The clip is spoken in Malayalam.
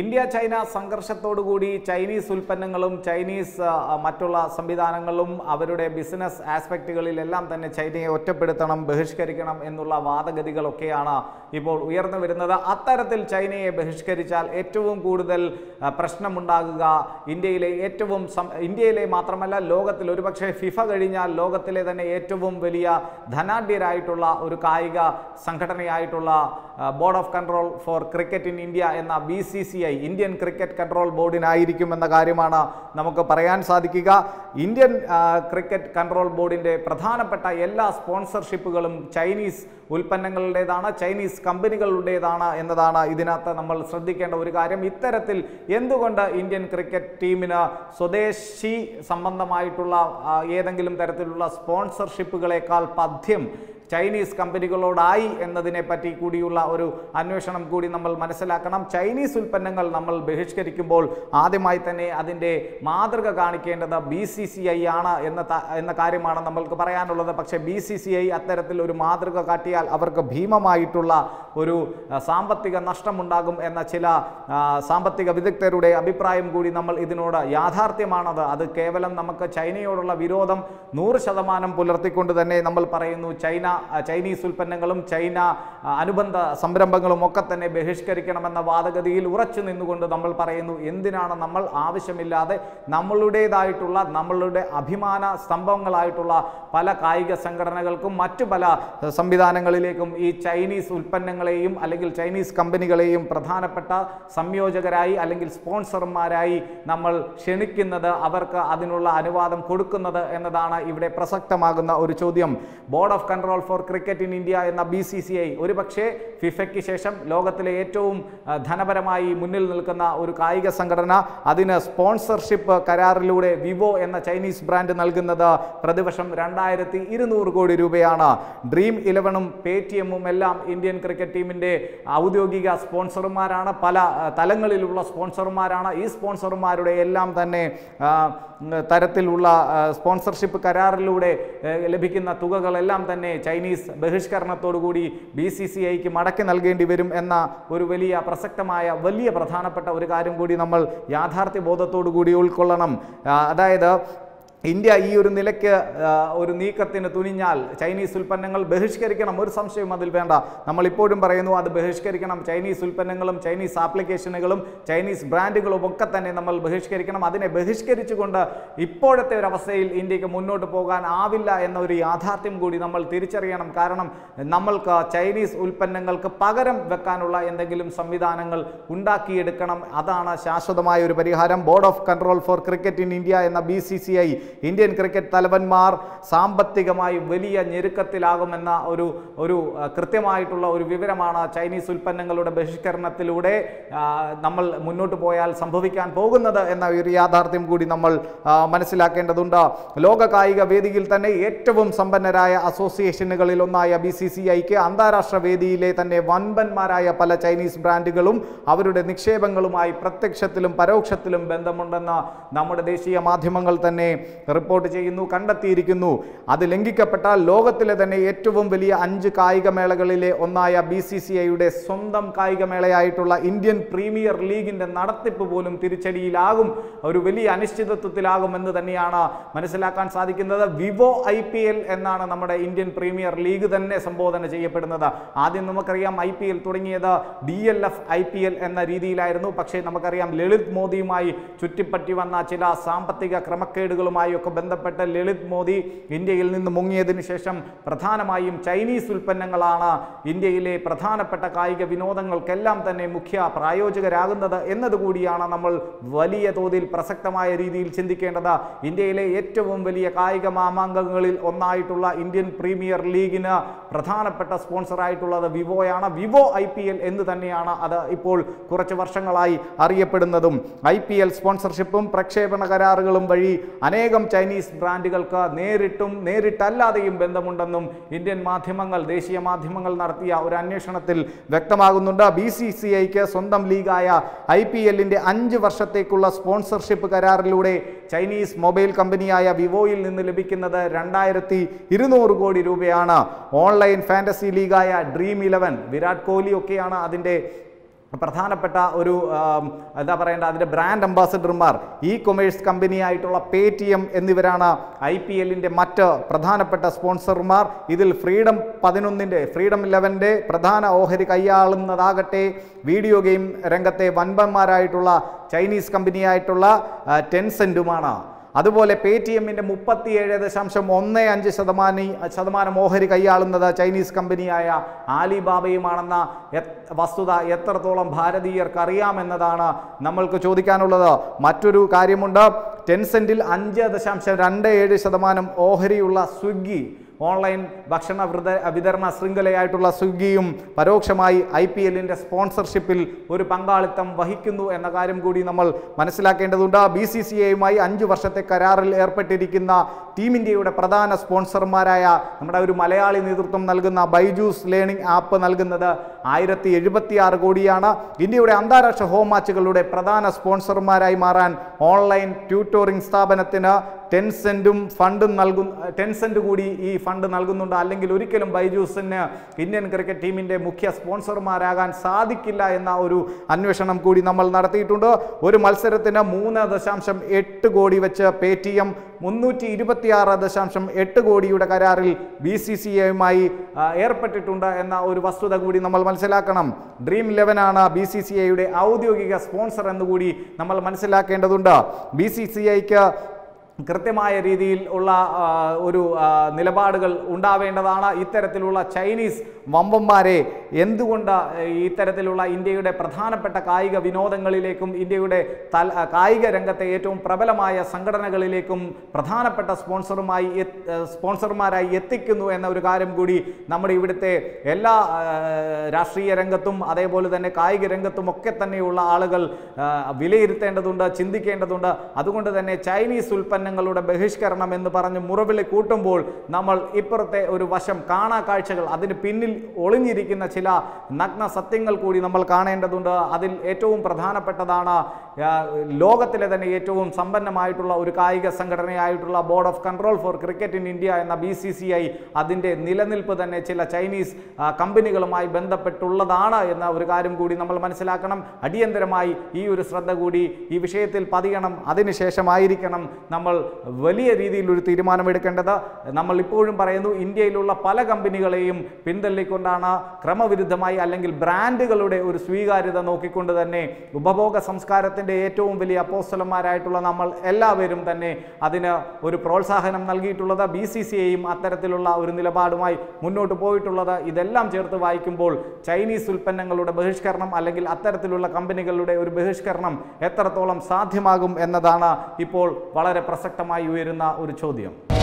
ഇന്ത്യ ചൈന സംഘർഷത്തോടുകൂടി ചൈനീസ് ഉൽപ്പന്നങ്ങളും ചൈനീസ് മറ്റുള്ള സംവിധാനങ്ങളും അവരുടെ ബിസിനസ് ആസ്പെക്റ്റുകളിലെല്ലാം തന്നെ ചൈനയെ ഒറ്റപ്പെടുത്തണം ബഹിഷ്കരിക്കണം എന്നുള്ള വാദഗതികളൊക്കെയാണ് ഇപ്പോൾ ഉയർന്നു വരുന്നത് അത്തരത്തിൽ ചൈനയെ ബഹിഷ്കരിച്ചാൽ ഏറ്റവും കൂടുതൽ പ്രശ്നമുണ്ടാകുക ഇന്ത്യയിലെ ഏറ്റവും ഇന്ത്യയിലെ മാത്രമല്ല ലോകത്തിൽ ഒരുപക്ഷെ ഫിഫ കഴിഞ്ഞാൽ ലോകത്തിലെ തന്നെ ഏറ്റവും വലിയ ധനാഢ്യരായിട്ടുള്ള ഒരു കായിക സംഘടനയായിട്ടുള്ള board of control for cricket in India എന്ന B I Indian cricket control ബോർഡിനായിരിക്കുമെന്ന കാര്യമാണ് നമുക്ക് പറയാൻ സാധിക്കുക ഇന്ത്യൻ ക്രിക്കറ്റ് കൺട്രോൾ ബോർഡിൻ്റെ പ്രധാനപ്പെട്ട എല്ലാ സ്പോൺസർഷിപ്പുകളും ചൈനീസ് ഉൽപ്പന്നങ്ങളുടേതാണ് ചൈനീസ് കമ്പനികളുടേതാണ് എന്നതാണ് ഇതിനകത്ത് നമ്മൾ ശ്രദ്ധിക്കേണ്ട ഒരു കാര്യം ഇത്തരത്തിൽ എന്തുകൊണ്ട് ഇന്ത്യൻ ക്രിക്കറ്റ് ടീമിന് സ്വദേശി സംബന്ധമായിട്ടുള്ള ഏതെങ്കിലും തരത്തിലുള്ള സ്പോൺസർഷിപ്പുകളെക്കാൾ പഥ്യം ചൈനീസ് കമ്പനികളോടായി എന്നതിനെ പറ്റി കൂടിയുള്ള ഒരു അന്വേഷണം കൂടി നമ്മൾ മനസ്സിലാക്കണം ചൈനീസ് ഉൽപ്പന്നങ്ങൾ നമ്മൾ ബഹിഷ്കരിക്കുമ്പോൾ ആദ്യമായി തന്നെ അതിൻ്റെ മാതൃക കാണിക്കേണ്ടത് ബി സി സി ഐ ആണ് എന്ന എന്ന കാര്യമാണ് നമ്മൾക്ക് പറയാനുള്ളത് പക്ഷേ ബി സി സി ഐ അത്തരത്തിൽ ഒരു മാതൃക കാട്ടിയാൽ അവർക്ക് ഭീമമായിട്ടുള്ള ഒരു സാമ്പത്തിക നഷ്ടമുണ്ടാകും എന്ന ചില സാമ്പത്തിക വിദഗ്ധരുടെ അഭിപ്രായം കൂടി നമ്മൾ ഇതിനോട് യാഥാർത്ഥ്യമാണത് അത് കേവലം നമുക്ക് ചൈനയോടുള്ള വിരോധം നൂറ് ശതമാനം പുലർത്തിക്കൊണ്ട് തന്നെ നമ്മൾ പറയുന്നു ചൈന ചൈനീസ് ഉൽപ്പന്നങ്ങളും ചൈന അനുബന്ധ സംരംഭങ്ങളും ഒക്കെ തന്നെ ബഹിഷ്കരിക്കണമെന്ന വാദഗതിയിൽ ഉറച്ചു നിന്നുകൊണ്ട് നമ്മൾ പറയുന്നു എന്തിനാണ് നമ്മൾ ആവശ്യമില്ലാതെ നമ്മളുടേതായിട്ടുള്ള നമ്മളുടെ അഭിമാന സ്തംഭങ്ങളായിട്ടുള്ള പല കായിക സംഘടനകൾക്കും മറ്റു പല സംവിധാനങ്ങളിലേക്കും ഈ ചൈനീസ് ഉൽപ്പന്നങ്ങളെയും അല്ലെങ്കിൽ ചൈനീസ് കമ്പനികളെയും പ്രധാനപ്പെട്ട സംയോജകരായി അല്ലെങ്കിൽ സ്പോൺസർമാരായി നമ്മൾ ക്ഷണിക്കുന്നത് അവർക്ക് അതിനുള്ള അനുവാദം കൊടുക്കുന്നത് എന്നതാണ് ഇവിടെ പ്രസക്തമാകുന്ന ഒരു ചോദ്യം board of control for cricket in India എന്ന ബി സി സി ഐ ഒരു പക്ഷേ ഫിഫയ്ക്ക് ശേഷം ലോകത്തിലെ ഏറ്റവും ധനപരമായി മുന്നിൽ നിൽക്കുന്ന ഒരു കായിക സംഘടന അതിന് സ്പോൺസർഷിപ്പ് കരാറിലൂടെ വിവോ എന്ന ചൈനീസ് ബ്രാൻഡ് നൽകുന്നത് പ്രതിവർഷം രണ്ടായിരത്തി ഇരുന്നൂറ് കോടി രൂപയാണ് ഡ്രീം ഇലവനും പേ ടി എമ്മും എല്ലാം ഇന്ത്യൻ ക്രിക്കറ്റ് ടീമിൻ്റെ ഔദ്യോഗിക സ്പോൺസർമാരാണ് പല തലങ്ങളിലുള്ള സ്പോൺസർമാരാണ് ഈ സ്പോൺസർമാരുടെ എല്ലാം തന്നെ തരത്തിലുള്ള സ്പോൺസർഷിപ്പ് കരാറിലൂടെ ലഭിക്കുന്ന തുകകളെല്ലാം തന്നെ ചൈനീസ് ബഹിഷ്കരണത്തോടുകൂടി ബി സി സി ഐക്ക് മടക്കി നൽകേണ്ടി വരും എന്ന ഒരു വലിയ പ്രസക്തമായ വലിയ പ്രധാനപ്പെട്ട ഒരു കാര്യം കൂടി നമ്മൾ യാഥാർത്ഥ്യ ബോധത്തോടു കൂടി ഉൾക്കൊള്ളണം അതായത് ഇന്ത്യ ഈ ഒരു നിലയ്ക്ക് ഒരു നീക്കത്തിന് തുനിഞ്ഞാൽ ചൈനീസ് ഉൽപ്പന്നങ്ങൾ ബഹിഷ്കരിക്കണം ഒരു സംശയവും അതിൽ വേണ്ട നമ്മളിപ്പോഴും പറയുന്നു അത് ബഹിഷ്കരിക്കണം ചൈനീസ് ഉൽപ്പന്നങ്ങളും ചൈനീസ് ആപ്ലിക്കേഷനുകളും ചൈനീസ് ബ്രാൻഡുകളും ഒക്കെ തന്നെ നമ്മൾ ബഹിഷ്കരിക്കണം അതിനെ ബഹിഷ്കരിച്ചുകൊണ്ട് ഇപ്പോഴത്തെ ഒരു അവസ്ഥയിൽ ഇന്ത്യക്ക് മുന്നോട്ട് പോകാൻ ആവില്ല എന്ന ഒരു യാഥാർത്ഥ്യം കൂടി നമ്മൾ തിരിച്ചറിയണം കാരണം നമ്മൾക്ക് ചൈനീസ് ഉൽപ്പന്നങ്ങൾക്ക് പകരം വെക്കാനുള്ള എന്തെങ്കിലും സംവിധാനങ്ങൾ ഉണ്ടാക്കിയെടുക്കണം അതാണ് ശാശ്വതമായ ഒരു പരിഹാരം board of control for cricket in India എന്ന ബി ഇന്ത്യൻ ക്രിക്കറ്റ് തലവന്മാർ സാമ്പത്തികമായി വലിയ ഞെരുക്കത്തിലാകുമെന്ന ഒരു ഒരു കൃത്യമായിട്ടുള്ള ഒരു വിവരമാണ് ചൈനീസ് ഉൽപ്പന്നങ്ങളുടെ ബഹിഷ്കരണത്തിലൂടെ നമ്മൾ മുന്നോട്ട് പോയാൽ സംഭവിക്കാൻ പോകുന്നത് എന്ന ഒരു യാഥാർത്ഥ്യം കൂടി നമ്മൾ മനസ്സിലാക്കേണ്ടതുണ്ട് ലോക കായിക വേദിയിൽ തന്നെ ഏറ്റവും സമ്പന്നരായ അസോസിയേഷനുകളിൽ ഒന്നായ ബി സി സി ഐക്ക് അന്താരാഷ്ട്ര വേദിയിലെ തന്നെ വൻപന്മാരായ പല ചൈനീസ് ബ്രാൻഡുകളും അവരുടെ നിക്ഷേപങ്ങളുമായി പ്രത്യക്ഷത്തിലും പരോക്ഷത്തിലും ബന്ധമുണ്ടെന്ന് നമ്മുടെ ദേശീയ മാധ്യമങ്ങൾ തന്നെ റിപ്പോർട്ട് ചെയ്യുന്നു കണ്ടെത്തിയിരിക്കുന്നു അത് ലംഘിക്കപ്പെട്ടാൽ ലോകത്തിലെ തന്നെ ഏറ്റവും വലിയ അഞ്ച് കായികമേളകളിലെ ഒന്നായ ബി സി സി ഐയുടെ സ്വന്തം കായികമേളയായിട്ടുള്ള ഇന്ത്യൻ പ്രീമിയർ ലീഗിൻ്റെ നടത്തിപ്പ് പോലും തിരിച്ചടിയിലാകും ഒരു വലിയ അനിശ്ചിതത്വത്തിലാകും എന്ന് തന്നെയാണ് മനസ്സിലാക്കാൻ സാധിക്കുന്നത് വിവോ ഐ പി എൽ എന്നാണ് നമ്മുടെ ഇന്ത്യൻ പ്രീമിയർ ലീഗ് തന്നെ സംബോധന ചെയ്യപ്പെടുന്നത് ആദ്യം നമുക്കറിയാം ഐ പി എൽ തുടങ്ങിയത് D L F I P L എന്ന രീതിയിലായിരുന്നു പക്ഷേ നമുക്കറിയാം ലളിത് മോദിയുമായി ചുറ്റിപ്പറ്റി വന്ന ചില സാമ്പത്തിക ക്രമക്കേടുകളുമായി ഒക്കെ ബന്ധപ്പെട്ട ലളിത് മോദി ഇന്ത്യയിൽ നിന്ന് മുങ്ങിയതിന് ശേഷം പ്രധാനമായും ചൈനീസ് ഉൽപ്പന്നങ്ങളാണ് ഇന്ത്യയിലെ പ്രധാനപ്പെട്ട കായിക വിനോദങ്ങൾക്കെല്ലാം തന്നെ മുഖ്യ പ്രായോജകരാകുന്നത് എന്നതുകൂടിയാണ് നമ്മൾ വലിയ തോതിൽ പ്രസക്തമായ രീതിയിൽ ചിന്തിക്കേണ്ടത് ഇന്ത്യയിലെ ഏറ്റവും വലിയ കായിക മാമാങ്കങ്ങളിൽ ഒന്നായിട്ടുള്ള ഇന്ത്യൻ പ്രീമിയർ ലീഗിന് പ്രധാനപ്പെട്ട സ്പോൺസറായിട്ടുള്ളത് വിവോയാണ് വിവോ ഐ പി എൽ എന്ന് തന്നെയാണ് അത് ഇപ്പോൾ കുറച്ച് വർഷങ്ങളായി അറിയപ്പെടുന്നതും ഐ പി എൽ സ്പോൺസർഷിപ്പും പ്രക്ഷേപണ കരാറുകളും വഴി അനേകം അനേകം ചൈനീസ് ബ്രാൻഡുകൾക്ക് നേരിട്ടും നേരിട്ടല്ലാതെയും ബന്ധമുണ്ടെന്നും ഇന്ത്യൻ മാധ്യമങ്ങൾ ദേശീയ മാധ്യമങ്ങൾ നടത്തിയ ഒരു അന്വേഷണത്തിൽ വ്യക്തമാകുന്നുണ്ട് ബി സി സി ഐക്ക് സ്വന്തം ലീഗായ ഐ പി എല്ലിൻ്റെ അഞ്ച് വർഷത്തേക്കുള്ള സ്പോൺസർഷിപ്പ് കരാറിലൂടെ ചൈനീസ് മൊബൈൽ കമ്പനിയായ വിവോയിൽ നിന്ന് ലഭിക്കുന്നത് രണ്ടായിരത്തി ഇരുന്നൂറ് കോടി രൂപയാണ് ഓൺലൈൻ ഫാൻറ്റസി ലീഗായ ഡ്രീം ഇലവൻ വിരാട് കോഹ്ലി ഒക്കെയാണ് അതിൻ്റെ പ്രധാനപ്പെട്ട ഒരു എന്താ പറയേണ്ട അതിൻ്റെ ബ്രാൻഡ് അംബാസഡർമാർ ഇ കൊമേഴ്സ് ആയിട്ടുള്ള പേ ടി എം എന്നിവരാണ് ഐ പി എല്ലിൻ്റെ മറ്റ് പ്രധാനപ്പെട്ട സ്പോൺസർമാർ ഇതിൽ ഫ്രീഡം പതിനൊന്നിൻ്റെ ഫ്രീഡം ഇലവൻ്റെ പ്രധാന ഓഹരി കൈയാളുന്നതാകട്ടെ വീഡിയോ ഗെയിം രംഗത്തെ വൻപന്മാരായിട്ടുള്ള ചൈനീസ് കമ്പനിയായിട്ടുള്ള ടെൻസെൻറ്റുമാണ് അതുപോലെ പേ ടി എമ്മിൻ്റെ മുപ്പത്തിയേഴ് ദശാംശം ഒന്ന് അഞ്ച് ശതമാനം ശതമാനം ഓഹരി കൈയാളുന്നത് ചൈനീസ് കമ്പനിയായ ആലിബാബയുമാണെന്ന വസ്തുത എത്രത്തോളം ഭാരതീയർക്ക് അറിയാമെന്നതാണ് നമ്മൾക്ക് ചോദിക്കാനുള്ളത് മറ്റൊരു കാര്യമുണ്ട് ടെൻസെൻറ്റിൽ അഞ്ച് ദശാംശം രണ്ട് ഏഴ് ശതമാനം ഓഹരിയുള്ള സ്വിഗ്ഗി ഓൺലൈൻ ഭക്ഷണ വൃത വിതരണ ശൃംഖലയായിട്ടുള്ള സ്വിഗ്ഗിയും പരോക്ഷമായി ഐ പി എല്ലിൻ്റെ സ്പോൺസർഷിപ്പിൽ ഒരു പങ്കാളിത്തം വഹിക്കുന്നു എന്ന കാര്യം കൂടി നമ്മൾ മനസ്സിലാക്കേണ്ടതുണ്ട് ബി സി സി എയുമായി അഞ്ച് വർഷത്തെ കരാറിൽ ഏർപ്പെട്ടിരിക്കുന്ന ടീം ഇന്ത്യയുടെ പ്രധാന സ്പോൺസർമാരായ നമ്മുടെ ഒരു മലയാളി നേതൃത്വം നൽകുന്ന ബൈജൂസ് ലേണിംഗ് ആപ്പ് നൽകുന്നത് ആയിരത്തി ആറ് കോടിയാണ് ഇന്ത്യയുടെ അന്താരാഷ്ട്ര ഹോം മാച്ചുകളുടെ പ്രധാന സ്പോൺസർമാരായി മാറാൻ ഓൺലൈൻ ട്യൂട്ടോറിംഗ് സ്ഥാപനത്തിന് ടെൻ സെൻറ്റും ഫണ്ട് നൽകും ടെൻ സെൻറ്റ് കൂടി ഈ ഫണ്ട് നൽകുന്നുണ്ട് അല്ലെങ്കിൽ ഒരിക്കലും ബൈജൂസിന് ഇന്ത്യൻ ക്രിക്കറ്റ് ടീമിൻ്റെ മുഖ്യ സ്പോൺസർമാരാകാൻ സാധിക്കില്ല എന്ന ഒരു അന്വേഷണം കൂടി നമ്മൾ നടത്തിയിട്ടുണ്ട് ഒരു മത്സരത്തിന് മൂന്ന് ദശാംശം എട്ട് കോടി വെച്ച് പേ ടി എം മുന്നൂറ്റി ആറ് ദശാംശം എട്ട് കോടിയുടെ കരാറിൽ ബി സി സി എയുമായി ഏർപ്പെട്ടിട്ടുണ്ട് എന്ന ഒരു വസ്തുത കൂടി നമ്മൾ മനസ്സിലാക്കണം ഡ്രീം ആണ് ബി സി സി ഐയുടെ ഔദ്യോഗിക സ്പോൺസർ എന്നുകൂടി നമ്മൾ മനസ്സിലാക്കേണ്ടതുണ്ട് ബി സി സി ഐക്ക് കൃത്യമായ രീതിയിൽ ഉള്ള ഒരു നിലപാടുകൾ ഉണ്ടാവേണ്ടതാണ് ഇത്തരത്തിലുള്ള ചൈനീസ് വമ്പന്മാരെ എന്തുകൊണ്ട് ഇത്തരത്തിലുള്ള ഇന്ത്യയുടെ പ്രധാനപ്പെട്ട കായിക വിനോദങ്ങളിലേക്കും ഇന്ത്യയുടെ കായിക രംഗത്തെ ഏറ്റവും പ്രബലമായ സംഘടനകളിലേക്കും പ്രധാനപ്പെട്ട സ്പോൺസറുമായി സ്പോൺസർമാരായി എത്തിക്കുന്നു എന്ന ഒരു കാര്യം കൂടി നമ്മുടെ ഇവിടുത്തെ എല്ലാ രാഷ്ട്രീയ രംഗത്തും അതേപോലെ തന്നെ കായിക രംഗത്തും ഒക്കെ തന്നെയുള്ള ആളുകൾ വിലയിരുത്തേണ്ടതുണ്ട് ചിന്തിക്കേണ്ടതുണ്ട് അതുകൊണ്ട് തന്നെ ചൈനീസ് ഉൽപ്പന്നങ്ങളുടെ ബഹിഷ്കരണം എന്ന് പറഞ്ഞ് മുറവിളി കൂട്ടുമ്പോൾ നമ്മൾ ഇപ്പുറത്തെ ഒരു വശം കാഴ്ചകൾ അതിന് പിന്നിൽ ഒളിഞ്ഞിരിക്കുന്ന ചില നഗ്ന സത്യങ്ങൾ കൂടി നമ്മൾ കാണേണ്ടതുണ്ട് അതിൽ ഏറ്റവും പ്രധാനപ്പെട്ടതാണ് ലോകത്തിലെ തന്നെ ഏറ്റവും സമ്പന്നമായിട്ടുള്ള ഒരു കായിക സംഘടനയായിട്ടുള്ള board of control for cricket in India എന്ന ബി സി സി ഐ അതിൻ്റെ നിലനിൽപ്പ് തന്നെ ചില ചൈനീസ് കമ്പനികളുമായി ബന്ധപ്പെട്ടുള്ളതാണ് എന്ന ഒരു കാര്യം കൂടി നമ്മൾ മനസ്സിലാക്കണം അടിയന്തരമായി ഈ ഒരു ശ്രദ്ധ കൂടി ഈ വിഷയത്തിൽ പതിയണം അതിനുശേഷമായിരിക്കണം നമ്മൾ വലിയ രീതിയിൽ ഒരു തീരുമാനമെടുക്കേണ്ടത് നമ്മൾ ഇപ്പോഴും പറയുന്നു ഇന്ത്യയിലുള്ള പല കമ്പനികളെയും പിന്തള്ളി കൈക്കൊണ്ടാണ് ക്രമവിരുദ്ധമായി അല്ലെങ്കിൽ ബ്രാൻഡുകളുടെ ഒരു സ്വീകാര്യത നോക്കിക്കൊണ്ട് തന്നെ ഉപഭോഗ സംസ്കാരത്തിൻ്റെ ഏറ്റവും വലിയ അപ്പോസ്റ്റലന്മാരായിട്ടുള്ള നമ്മൾ എല്ലാവരും തന്നെ അതിന് ഒരു പ്രോത്സാഹനം നൽകിയിട്ടുള്ളത് ബി സി സി എയും അത്തരത്തിലുള്ള ഒരു നിലപാടുമായി മുന്നോട്ട് പോയിട്ടുള്ളത് ഇതെല്ലാം ചേർത്ത് വായിക്കുമ്പോൾ ചൈനീസ് ഉൽപ്പന്നങ്ങളുടെ ബഹിഷ്കരണം അല്ലെങ്കിൽ അത്തരത്തിലുള്ള കമ്പനികളുടെ ഒരു ബഹിഷ്കരണം എത്രത്തോളം സാധ്യമാകും എന്നതാണ് ഇപ്പോൾ വളരെ പ്രസക്തമായി ഉയരുന്ന ഒരു ചോദ്യം